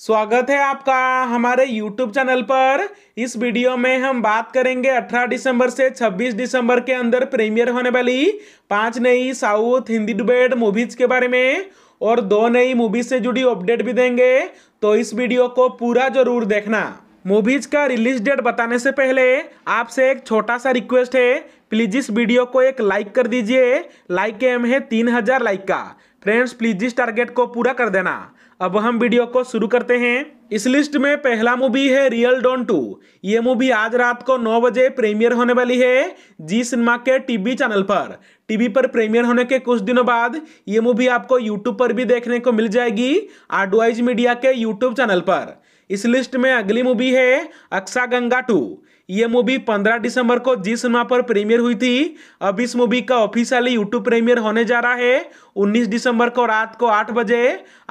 स्वागत है आपका हमारे YouTube चैनल पर इस वीडियो में हम बात करेंगे 18 दिसंबर से 26 दिसंबर के अंदर प्रीमियर होने वाली पांच नई साउथ हिंदी डिबेट मूवीज के बारे में और दो नई मूवीज से जुड़ी अपडेट भी देंगे तो इस वीडियो को पूरा जरूर देखना मूवीज का रिलीज डेट बताने से पहले आपसे एक छोटा सा रिक्वेस्ट है प्लीज इस वीडियो को एक लाइक कर दीजिए लाइक एम है तीन हजार लाइक का फ्रेंड्स प्लीज इस टारगेट को पूरा कर देना अब हम वीडियो को शुरू करते हैं इस लिस्ट में पहला मूवी है रियल डॉन टू ये मूवी आज रात को नौ बजे प्रीमियर होने वाली है जी सिनेमा के टीवी चैनल पर टीवी पर प्रीमियर होने के कुछ दिनों बाद ये मूवी आपको यूट्यूब पर भी देखने को मिल जाएगी आडवाइज मीडिया के यूट्यूब चैनल पर इस लिस्ट में अगली मूवी है अक्सा गंगा टू ये मूवी 15 दिसंबर को जिस सिनेमा पर प्रीमियर हुई थी अब इस मूवी का ऑफिशियली यूट्यूब प्रीमियर होने जा रहा है 19 दिसंबर को रात को 8 बजे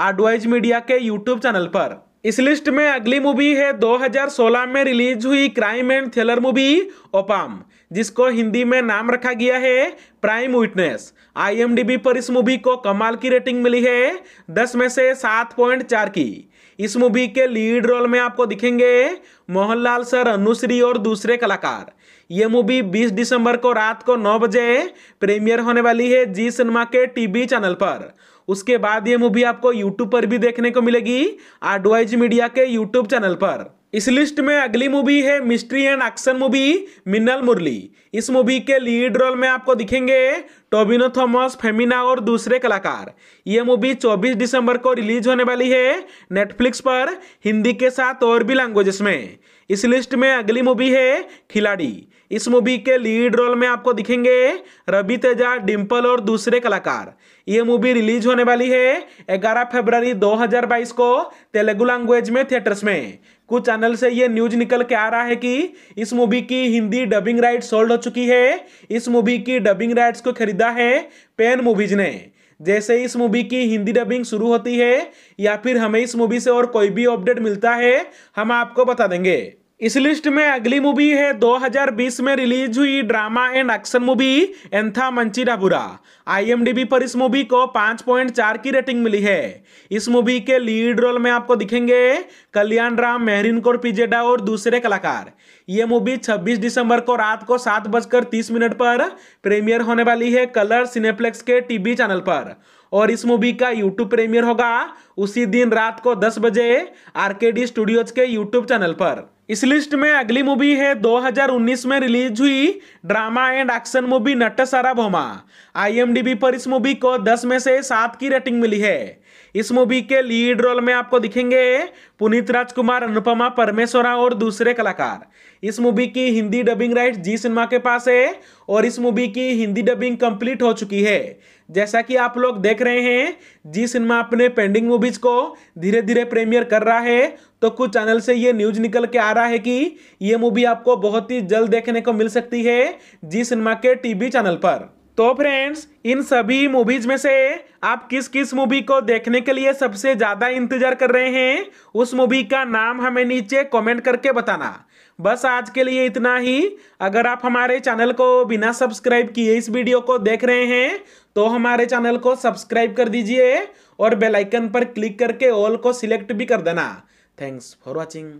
आडवाइज मीडिया के यूट्यूब चैनल पर इस लिस्ट में अगली मूवी है 2016 में रिलीज हुई क्राइम एंड थ्रिलर मूवी ओपाम जिसको हिंदी में नाम रखा गया है प्राइम विटनेस आईएमडीबी पर इस मूवी को कमाल की रेटिंग मिली है दस में से सात पॉइंट चार की इस मूवी के लीड रोल में आपको दिखेंगे मोहनलाल सर अनुश्री और दूसरे कलाकार ये मूवी 20 दिसंबर को रात को 9 बजे प्रीमियर होने वाली है जी सिनेमा के टीवी चैनल पर उसके बाद ये मूवी आपको यूट्यूब पर भी देखने को मिलेगी आडवाइज मीडिया के यूट्यूब चैनल पर इस लिस्ट में अगली मूवी है मिस्ट्री एंड एक्शन मूवी मिनल मुरली इस मूवी के लीड रोल में आपको दिखेंगे टोबिनो थॉमस फेमिना और दूसरे कलाकार ये मूवी 24 दिसंबर को रिलीज होने वाली है नेटफ्लिक्स पर हिंदी के साथ और भी लैंग्वेजेस में इस लिस्ट में अगली मूवी है खिलाड़ी इस मूवी के लीड रोल में आपको दिखेंगे रवि तेजा डिम्पल और दूसरे कलाकार ये मूवी रिलीज होने वाली है 11 फरवरी 2022 को तेलुगु लैंग्वेज में थिएटर्स में कुछ चैनल से ये न्यूज निकल के आ रहा है कि इस मूवी की हिंदी डबिंग राइट सोल्ड हो चुकी है इस मूवी की डबिंग राइट्स को खरीद खरीदा है पेन मूवीज ने जैसे इस मूवी की हिंदी डबिंग शुरू होती है या फिर हमें इस मूवी से और कोई भी अपडेट मिलता है हम आपको बता देंगे इस लिस्ट में अगली मूवी है 2020 में रिलीज हुई ड्रामा एंड एक्शन मूवी एंथा मंची डाबुरा आईएमडीबी पर इस मूवी को 5.4 की रेटिंग मिली है इस मूवी के लीड रोल में आपको दिखेंगे कल्याण राम मेहरिन कौर पिजेडा और दूसरे कलाकार ये मूवी 26 दिसंबर को रात को सात बजकर तीस मिनट पर प्रीमियर होने वाली है कलर सिनेप्लेक्स के टीवी चैनल पर और इस मूवी का यूट्यूब प्रीमियर होगा उसी दिन रात को दस बजे आरकेडी स्टूडियोज के यूट्यूब चैनल पर इस लिस्ट में अगली मूवी है 2019 में रिलीज हुई ड्रामा एंड एक्शन मूवी नट सारा भोमा आई पर इस मूवी को 10 में से 7 की रेटिंग मिली है इस मूवी के लीड रोल में आपको दिखेंगे पुनीत राजकुमार अनुपमा परमेश्वरा और दूसरे कलाकार इस मूवी की Hindi dubbing right Zee cinema के पास है और इस मूवी की हिंदी डबिंग कंप्लीट हो चुकी है जैसा कि आप लोग देख रहे हैं जी सिनेमा अपने पेंडिंग मूवीज को धीरे धीरे प्रीमियर कर रहा है तो कुछ चैनल से ये न्यूज निकल के आ रहा है कि ये मूवी आपको बहुत ही जल्द देखने को मिल सकती है जी सिनेमा के टीवी चैनल पर तो फ्रेंड्स इन सभी मूवीज में से आप किस किस मूवी को देखने के लिए सबसे ज़्यादा इंतजार कर रहे हैं उस मूवी का नाम हमें नीचे कमेंट करके बताना बस आज के लिए इतना ही अगर आप हमारे चैनल को बिना सब्सक्राइब किए इस वीडियो को देख रहे हैं तो हमारे चैनल को सब्सक्राइब कर दीजिए और बेलाइकन पर क्लिक करके ऑल को सिलेक्ट भी कर देना थैंक्स फॉर वॉचिंग